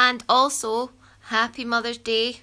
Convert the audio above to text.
And also, happy Mother's Day